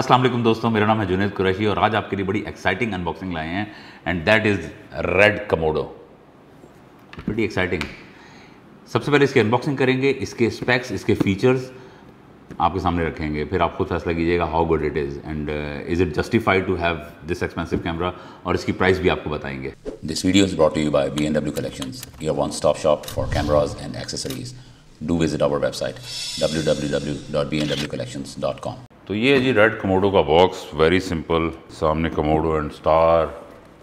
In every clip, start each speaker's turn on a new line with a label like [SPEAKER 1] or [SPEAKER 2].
[SPEAKER 1] असलम दोस्तों मेरा नाम है जुनेद कुरैशी और आज आपके लिए बड़ी एक्साइटिंग अनबॉक्सिंग लाए हैं and that is Red Komodo बड़ी एक्साइटिंग सबसे पहले इसकी अनबॉक्सिंग करेंगे इसके स्पेक्स इसके फीचर्स आपके सामने रखेंगे फिर आप खुद फैसला कीजिएगा how good it is and is it justified to have this expensive camera और इसकी प्राइस भी आपको बताएंगे this video is brought you by B N W collection your one stop shop for cameras and accessories do visit our website W W W dot B N W collection dot com तो ये है जी Red Komodo का box very simple सामने Komodo and star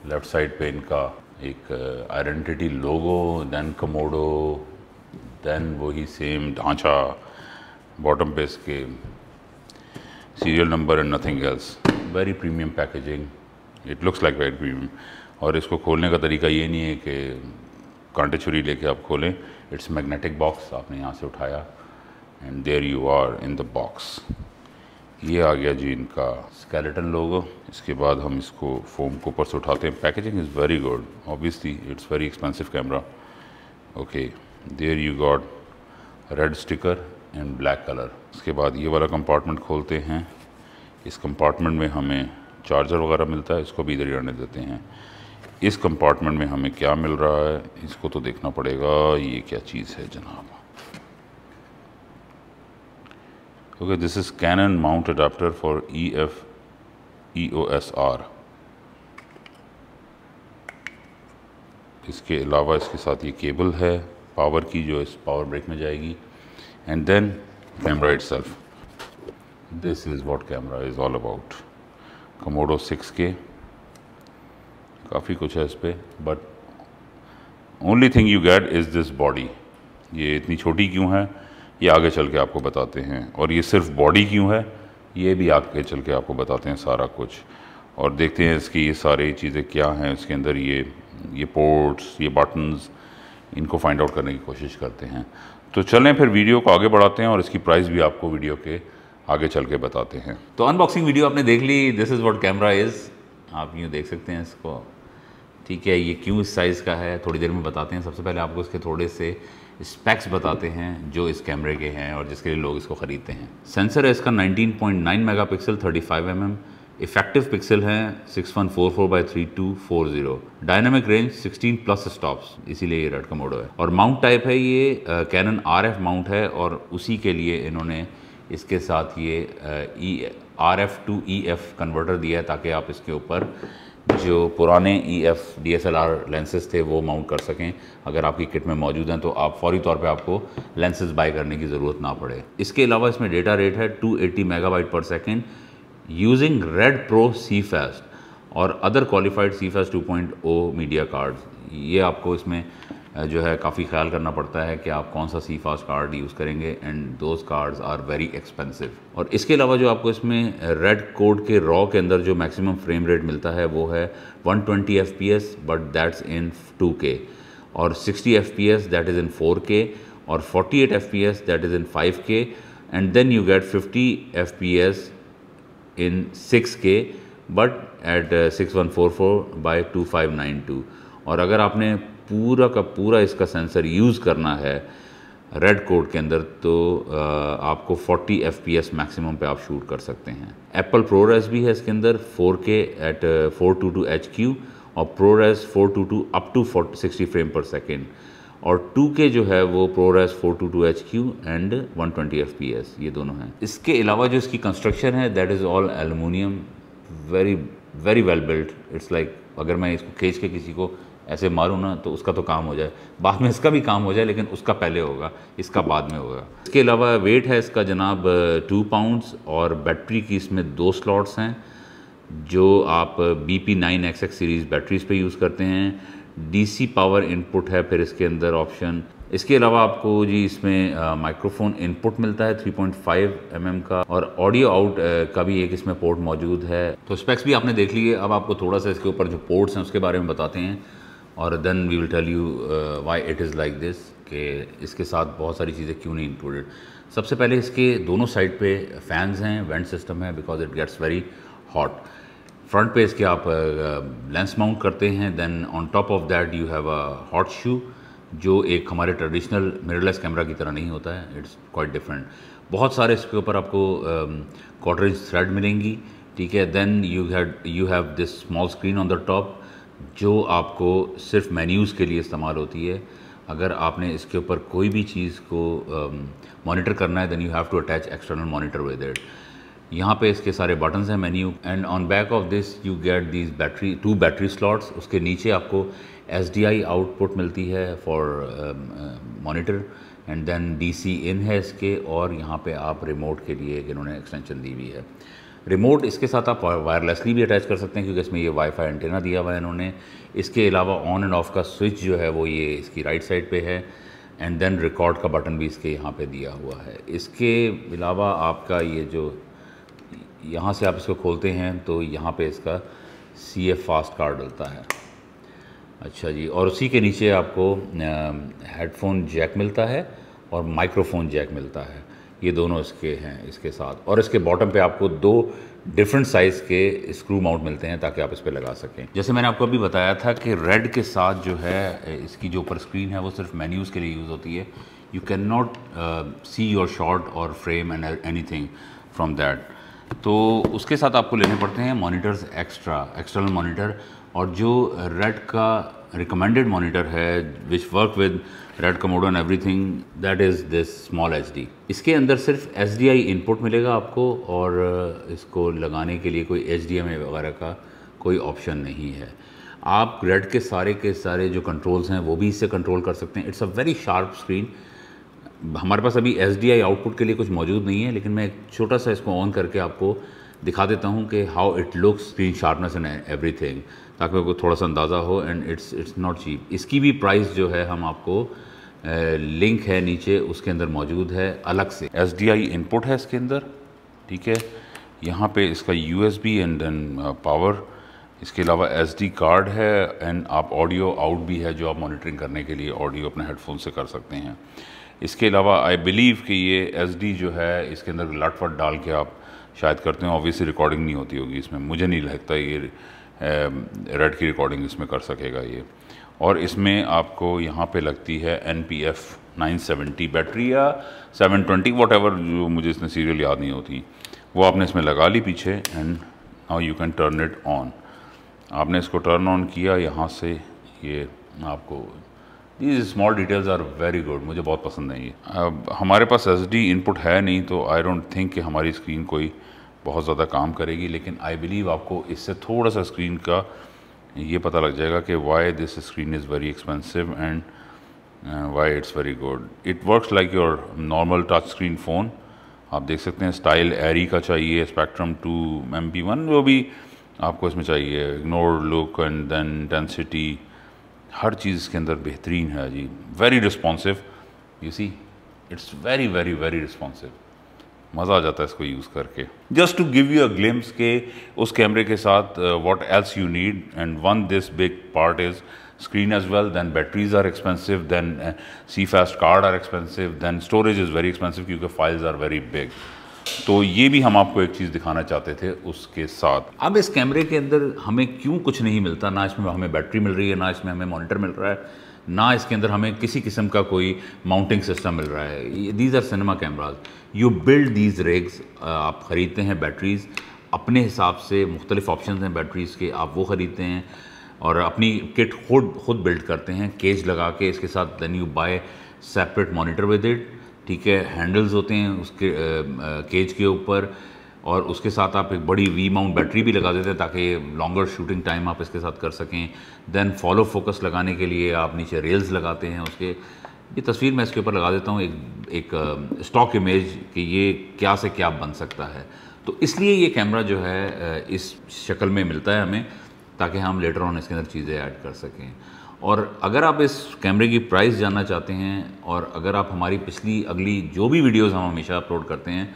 [SPEAKER 1] left side पे इनका एक identity logo then Komodo then वही सेम ढांचा बॉटम पे इसके serial number and nothing else very premium packaging it looks like very premium और इसको खोलने का तरीका ये नहीं है कि कांटे छुरी लेके आप खोलें इट्स मैग्नेटिक बॉक्स आपने यहाँ से उठाया and there you are in the box ये आ गया जी इनका स्केलेटन लोगो इसके बाद हम इसको फोम को ऊपर से उठाते हैं packaging is very good obviously it's very expensive camera okay there you got red sticker and black colour इसके बाद ये वाला कंपार्टमेंट खोलते हैं इस कंपार्टमेंट में हमें चार्जर वगैरह मिलता है इसको भी इधर ही रहने देते हैं इस कंपार्टमेंट में हमें क्या मिल रहा है इसको तो देखना पड़ेगा ये क्या चीज़ है जनाब Okay, this is Canon mount adapter for EF EOSR. इसके अलावा इसके साथ ये केबल है पावर की जो इस पावर ब्रेक में जाएगी and then camera itself this is what camera is all about Komodo six K काफ़ी कुछ है इस पर but only thing you get is this body ये इतनी छोटी क्यों है ये आगे चल के आपको बताते हैं और ये सिर्फ बॉडी क्यों है ये भी आगे चल के आपको बताते हैं सारा कुछ और देखते हैं इसकी ये सारी चीज़ें क्या हैं इसके अंदर ये ये पोर्ट्स ये बटन्स इनको फाइंड आउट करने की कोशिश करते हैं तो चलें फिर वीडियो को आगे बढ़ाते हैं और इसकी प्राइस भी आपको वीडियो के आगे चल के बताते हैं तो अनबॉक्सिंग वीडियो आपने देख ली this is what camera is आप यूँ देख सकते हैं इसको ठीक है ये क्यों इस साइज़ का है थोड़ी देर में बताते हैं सबसे पहले आपको इसके थोड़े से स्पेक्स बताते हैं जो इस कैमरे के हैं और जिसके लिए लोग इसको ख़रीदते हैं सेंसर है इसका 19.9 thirty five M M effective pixel हैं six one four four by three two four zero dynamic range sixteen plus stops इसीलिए ये रेड का मोडो है और माउंट टाइप है ये कैनन आर एफ माउंट है और उसी के लिए इन्होंने इसके साथ ये E R F to E F converter दिया है ताकि आप इसके ऊपर जो पुराने E F D S L R lenses थे वो माउंट कर सकें अगर आपकी किट में मौजूद हैं तो आप फौरी तौर पे आपको लेंसेज बाई करने की ज़रूरत ना पड़े इसके अलावा इसमें डेटा रेट है 280 byte per second using Red Pro C fast और other qualified C fast two media card ये आपको इसमें जो है काफ़ी ख्याल करना पड़ता है कि आप कौन सा सी फास्ट कार्ड यूज़ करेंगे and those cards are very expensive और इसके अलावा जो आपको इसमें रेड कोड के रॉ के अंदर जो मैक्सिमम फ्रेम रेट मिलता है वो है 120 twenty F P S but that's in 2K और 60 F P S that is in 4K और 48 eight F P S that is in 5K and then you get 50 F P S in 6K but at six one four four by two five nine two और अगर आपने पूरा का पूरा इसका sensor use करना है रेड कोड के अंदर तो आपको 40 एफ मैक्सिमम पे आप शूट कर सकते हैं एप्पल रेस भी है इसके अंदर 4K एट 422 टू और two 422 up to sixty frame per second और 2K जो है वो two 422 Q and one twenty ये दोनों हैं इसके अलावा जो इसकी कंस्ट्रक्शन है that is all aluminium very very well built it's like अगर मैं इसको खींच के किसी को ऐसे मारूँ ना तो उसका तो काम हो जाए बाद में इसका भी काम हो जाए लेकिन उसका पहले होगा इसका बाद में होगा इसके अलावा वेट है इसका जनाब टू पाउंड्स और बैटरी की इसमें दो स्लॉट्स हैं जो आप B P nine X X series batteries पे यूज़ करते हैं डी पावर इनपुट है फिर इसके अंदर ऑप्शन इसके अलावा आपको जी इसमें माइक्रोफोन इनपुट मिलता है 3.5 mm का और ऑडियो आउट का भी एक इसमें पोर्ट मौजूद है तो स्पेक्स भी आपने देख लिए अब आपको थोड़ा सा इसके ऊपर जो पोर्ट्स हैं उसके बारे में बताते हैं और then we will tell you why it is like this कि इसके साथ बहुत सारी चीज़ें क्यों नहीं इंक्लूडेड सबसे पहले इसके दोनों साइड पे फैंस हैं वेंट सिस्टम है because it gets very hot front पे इसके आप लेंस uh, माउंट करते हैं then on top of that you have a hot shoe जो एक हमारे ट्रेडिशनल मिररलेस कैमरा की तरह नहीं होता है इट्स क्वाइट डिफरेंट बहुत सारे इसके ऊपर आपको क्वार्टर इंच थ्रेड मिलेंगी ठीक है then you had you have this small screen on the top जो आपको सिर्फ मेन्यूज़ के लिए इस्तेमाल होती है अगर आपने इसके ऊपर कोई भी चीज़ को मॉनिटर uh, करना है then you have to attach external monitor with it यहाँ पे इसके सारे बटन्स हैं menu and on back of this you get these battery two battery slots उसके नीचे आपको एस आउटपुट मिलती है for monitor and then D in है इसके और यहाँ पे आप रिमोट के लिए इन्होंने एक्सटेंशन दी हुई है रिमोट इसके साथ आप वायरलेसली भी अटैच कर सकते हैं क्योंकि इसमें ये वाईफाई एंटेना दिया हुआ है इन्होंने इसके अलावा ऑन एंड ऑफ का स्विच जो है वो ये इसकी राइट साइड पे है एंड देन रिकॉर्ड का बटन भी इसके यहाँ पे दिया हुआ है इसके अलावा आपका ये जो यहाँ से आप इसको खोलते हैं तो यहाँ पर इसका सी एफ फास्ट कार्ड डलता है अच्छा जी और उसी के नीचे आपको हेडफोन जैक मिलता है और माइक्रोफोन जैक मिलता है ये दोनों इसके हैं इसके साथ और इसके बॉटम पे आपको दो डिफरेंट साइज़ के स्क्रू माउंट मिलते हैं ताकि आप इस पर लगा सकें जैसे मैंने आपको अभी बताया था कि रेड के साथ जो है इसकी जो ऊपर स्क्रीन है वो सिर्फ मेन्यूज़ के लिए यूज़ होती है you can not see your short और frame and anything from that तो उसके साथ आपको लेने पड़ते हैं मोनीटर्स एक्स्ट्रा एक्सटर्नल मोनीटर और जो रेड का रिकमेंडेड मोनीटर है which work with RED Komodo and thing that is this small H इसके अंदर सिर्फ आई इनपुट मिलेगा आपको और इसको लगाने के लिए कोई एच वगैरह का कोई ऑप्शन नहीं है आप रेड के सारे के सारे जो कंट्रोल्स हैं वो भी इससे कंट्रोल कर सकते हैं it's a very sharp screen हमारे पास अभी एस आउटपुट के लिए कुछ मौजूद नहीं है लेकिन मैं एक छोटा सा इसको ऑन करके आपको दिखा देता हूँ कि how it looks screen sharpness everything ताकि आपको थोड़ा सा अंदाज़ा हो and it's it's not cheap इसकी भी प्राइस जो है हम आपको लिंक है नीचे उसके अंदर मौजूद है अलग से एस इनपुट है इसके अंदर ठीक है यहाँ पे इसका U S B and then power इसके अलावा एस डी कार्ड है एंड आप ऑडियो आउट भी है जो आप मॉनिटरिंग करने के लिए ऑडियो अपने हेडफोन से कर सकते हैं इसके अलावा आई बिलीव कि ये एस डी जो है इसके अंदर लटवट डाल के आप शायद करते हैं ऑब्वियसली रिकॉर्डिंग नहीं होती होगी इसमें मुझे नहीं लगता ये रेड की रिकॉर्डिंग इसमें कर सकेगा ये और इसमें आपको यहाँ पे लगती है N P F nine seventy battery या सेवन ट्वेंटी वॉट एवर जो मुझे इसमें सीरियल याद नहीं होती वो आपने इसमें लगा ली पीछे and now you can turn it on आपने इसको टर्न ऑन किया यहाँ से ये आपको these small details are very good मुझे बहुत पसंद है ये अब हमारे पास एस डी इनपुट है नहीं तो आई डोंट थिंक कि हमारी स्क्रीन कोई बहुत ज़्यादा काम करेगी लेकिन आई बिलीव आपको इससे थोड़ा सा स्क्रीन का ये पता लग जाएगा कि why this screen is very expensive and why it's very good it works like your normal touch screen phone आप देख सकते हैं स्टाइल एरी का चाहिए spectrum two M P one वो भी आपको इसमें चाहिए ignore look and then density हर चीज़ के अंदर बेहतरीन है जी very responsive you see it's very very very responsive मज़ा आ जाता है इसको यूज़ करके just to give you a glimpse के उस कैमरे के साथ what else you need and one this big part is screen as well then batteries are expensive then C cfast card are expensive then storage is very expensive क्योंकि files are very big तो ये भी हम आपको एक चीज़ दिखाना चाहते थे उसके साथ अब इस कैमरे के अंदर हमें क्यों कुछ नहीं मिलता ना इसमें हमें बैटरी मिल रही है ना इसमें हमें मॉनिटर मिल रहा है ना इसके अंदर हमें किसी किस्म का कोई माउंटिंग सिस्टम मिल रहा है these are cinema cameras you build these rigs आप ख़रीदते हैं बैटरीज़ अपने हिसाब से मुख्तलिफ ऑप्शन हैं बैटरीज़ के आप वो ख़रीदते हैं और अपनी किट खुद खुद बिल्ड करते हैं केज लगा के इसके साथ then you buy separate monitor with it ठीक है हैंडल्स होते हैं उसके केज uh, uh, के ऊपर और उसके साथ आप एक बड़ी वी माउंट बैटरी भी लगा देते हैं ताकि लॉन्गर शूटिंग टाइम आप इसके साथ कर सकें दैन फॉलो फोकस लगाने के लिए आप नीचे रेल्स लगाते हैं उसके ये तस्वीर मैं इसके ऊपर लगा देता हूँ एक एक स्टॉक इमेज कि ये क्या से क्या बन सकता है तो इसलिए ये कैमरा जो है इस शक्ल में मिलता है हमें ताकि हम लेटर ऑन इसके अंदर चीज़ें ऐड कर सकें और अगर आप इस कैमरे की प्राइस जानना चाहते हैं और अगर आप हमारी पिछली अगली जो भी वीडियोस हम हमेशा अपलोड करते हैं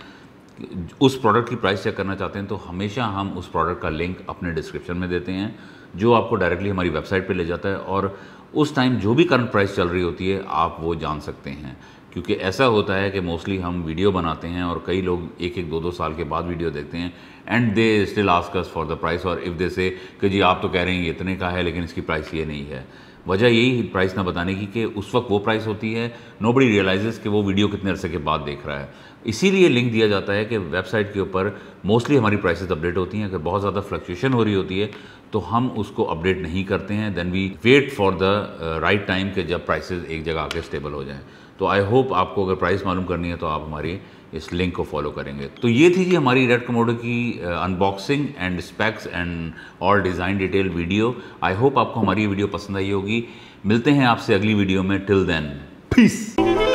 [SPEAKER 1] उस प्रोडक्ट की प्राइस चेक करना चाहते हैं तो हमेशा हम उस प्रोडक्ट का लिंक अपने डिस्क्रिप्शन में देते हैं जो आपको डायरेक्टली हमारी वेबसाइट पे ले जाता है और उस टाइम जो भी करंट प्राइस चल रही होती है आप वो जान सकते हैं क्योंकि ऐसा होता है कि मोस्टली हम वीडियो बनाते हैं और कई लोग एक एक दो दो साल के बाद वीडियो देखते हैं and they still askers for the price और इफ़ दे से कि जी आप तो कह रहे हैं इतने का है लेकिन इसकी प्राइस ये नहीं है वजह यही प्राइस ना बताने की कि उस वक्त वो प्राइस होती है नो बड़ी रियलाइजेज़ कि वो वीडियो कितने अरसे के बाद देख रहा है इसीलिए लिंक दिया जाता है कि वेबसाइट के ऊपर मोस्टली हमारी प्राइसेस अपडेट होती हैं अगर बहुत ज़्यादा फ्लक्चुएशन हो रही होती है तो हम उसको अपडेट नहीं करते हैं then we wait for the right time के जब प्राइसेज एक जगह आके स्टेबल हो जाएँ तो आई होप आपको अगर प्राइस मालूम करनी है तो आप हमारी इस लिंक को फॉलो करेंगे तो ये थी जी हमारी रेड कमोडो की unboxing and specs and all design detail video I hope आपको हमारी वीडियो पसंद आई होगी मिलते हैं आपसे अगली वीडियो में टिल देन पीस